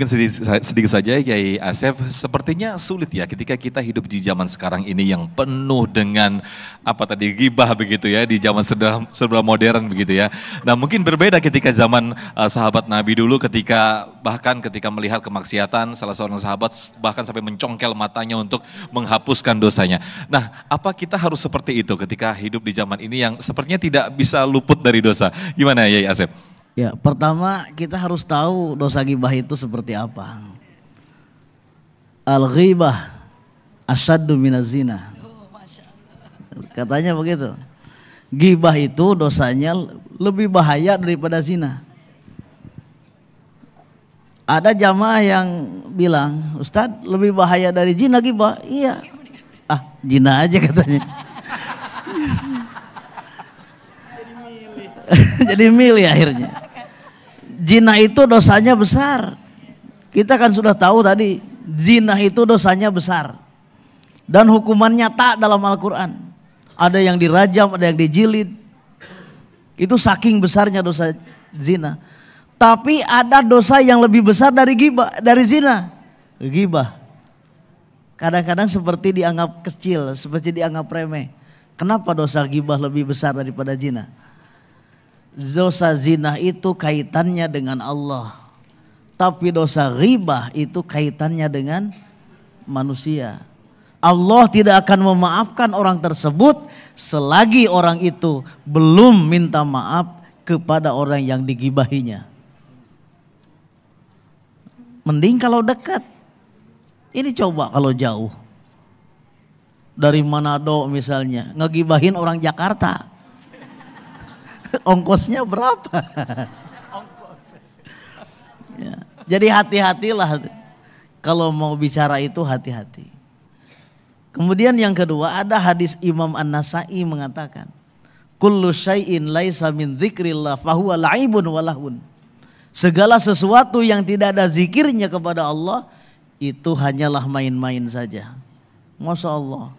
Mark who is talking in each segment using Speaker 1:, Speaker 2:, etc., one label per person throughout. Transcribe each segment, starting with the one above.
Speaker 1: Mungkin sedikit, sedikit saja ya, Kiai Asep, sepertinya sulit ya ketika kita hidup di zaman sekarang ini yang penuh dengan apa tadi gibah begitu ya di zaman sebelah modern begitu ya. Nah mungkin berbeda ketika zaman uh, sahabat Nabi dulu ketika bahkan ketika melihat kemaksiatan salah seorang sahabat bahkan sampai mencongkel matanya untuk menghapuskan dosanya. Nah apa kita harus seperti itu ketika hidup di zaman ini yang sepertinya tidak bisa luput dari dosa? Gimana Kiai Asep?
Speaker 2: Ya, pertama kita harus tahu dosa gibah itu seperti apa. Al ghibah asyaddu minazina. Katanya begitu. Gibah itu dosanya lebih bahaya daripada zina. Ada jamaah yang bilang, Ustadz lebih bahaya dari zina gibah. Iya. Ah, zina aja katanya. Jadi milih akhirnya. Zina itu dosanya besar. Kita kan sudah tahu tadi, zina itu dosanya besar. Dan hukumannya tak dalam Al-Quran. Ada yang dirajam, ada yang dijilid. Itu saking besarnya dosa zina. Tapi ada dosa yang lebih besar dari gibah, dari zina. Gibah. Kadang-kadang seperti dianggap kecil, seperti dianggap remeh. Kenapa dosa gibah lebih besar daripada zina? dosa zina itu kaitannya dengan Allah. Tapi dosa riba itu kaitannya dengan manusia. Allah tidak akan memaafkan orang tersebut selagi orang itu belum minta maaf kepada orang yang digibahinya. Mending kalau dekat. Ini coba kalau jauh. Dari Manado misalnya, ngegibahin orang Jakarta. Ongkosnya berapa? ya. Jadi hati-hatilah kalau mau bicara itu hati-hati. Kemudian yang kedua ada hadis Imam An-Nasai mengatakan, "Kullu syai'in laisa min dzikrillah fahuwa la'ibun walahun. Segala sesuatu yang tidak ada zikirnya kepada Allah itu hanyalah main-main saja. Masya Allah.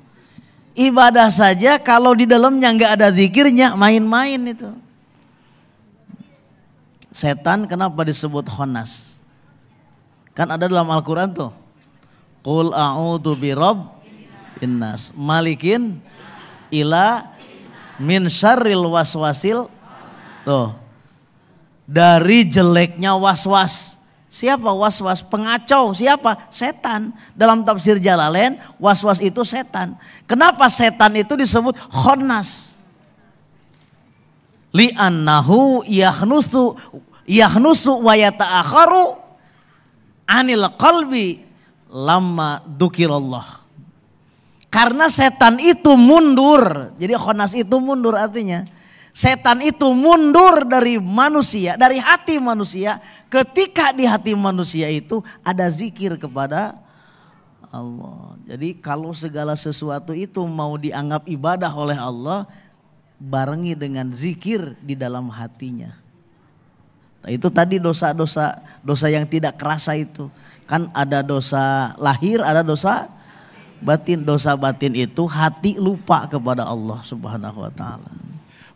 Speaker 2: Ibadah saja kalau di dalamnya nggak ada zikirnya main-main itu. Setan kenapa disebut khonas? Kan ada dalam Al-Quran tuh. Qul a'udhu birob innas. Malikin ila min syarril waswasil. Tuh. Dari jeleknya waswas. -was. Siapa was-was? Pengacau. Siapa? Setan. Dalam tafsir Jalalain, was-was itu setan. Kenapa setan itu disebut khonas? Li'annahu yahnusu yahnusu wa yata'akharu anil qalbi lama dukirallah. Karena setan itu mundur. Jadi khonas itu mundur artinya Setan itu mundur dari manusia, dari hati manusia. Ketika di hati manusia itu ada zikir kepada Allah. Jadi kalau segala sesuatu itu mau dianggap ibadah oleh Allah, barengi dengan zikir di dalam hatinya. Nah, itu tadi dosa-dosa dosa yang tidak kerasa itu. Kan ada dosa lahir, ada dosa batin. Dosa batin itu hati lupa kepada Allah Subhanahu wa taala.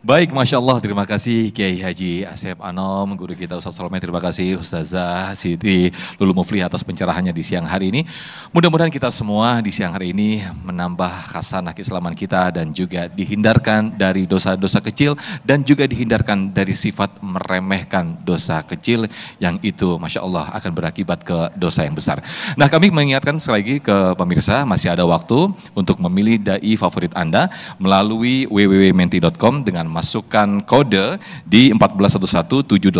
Speaker 1: Baik, Masya Allah, terima kasih Kiai Haji Asep Anom, guru kita Ustaz Salome, terima kasih Ustazah Siti Lulu Mufli atas pencerahannya di siang hari ini. Mudah-mudahan kita semua di siang hari ini menambah khasanah keislaman kita dan juga dihindarkan dari dosa-dosa kecil dan juga dihindarkan dari sifat meremehkan dosa kecil yang itu Masya Allah akan berakibat ke dosa yang besar. Nah kami mengingatkan sekali lagi ke pemirsa masih ada waktu untuk memilih da'i favorit Anda melalui www.menti.com dengan masukkan kode di 1411781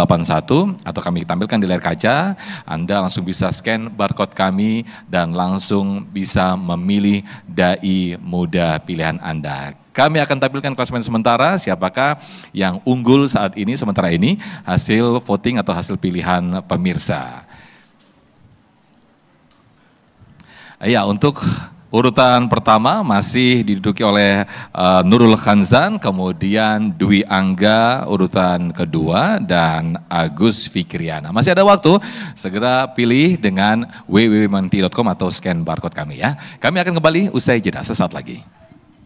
Speaker 1: atau kami tampilkan di layar kaca. Anda langsung bisa scan barcode kami dan langsung bisa memilih dai muda pilihan Anda. Kami akan tampilkan klasmen sementara siapakah yang unggul saat ini sementara ini hasil voting atau hasil pilihan pemirsa. Ya, untuk Urutan pertama masih diduduki oleh uh, Nurul Khanzan, kemudian Dwi Angga urutan kedua dan Agus Fikriana. Masih ada waktu, segera pilih dengan www.manti.com atau scan barcode kami ya. Kami akan kembali usai jeda sesaat lagi.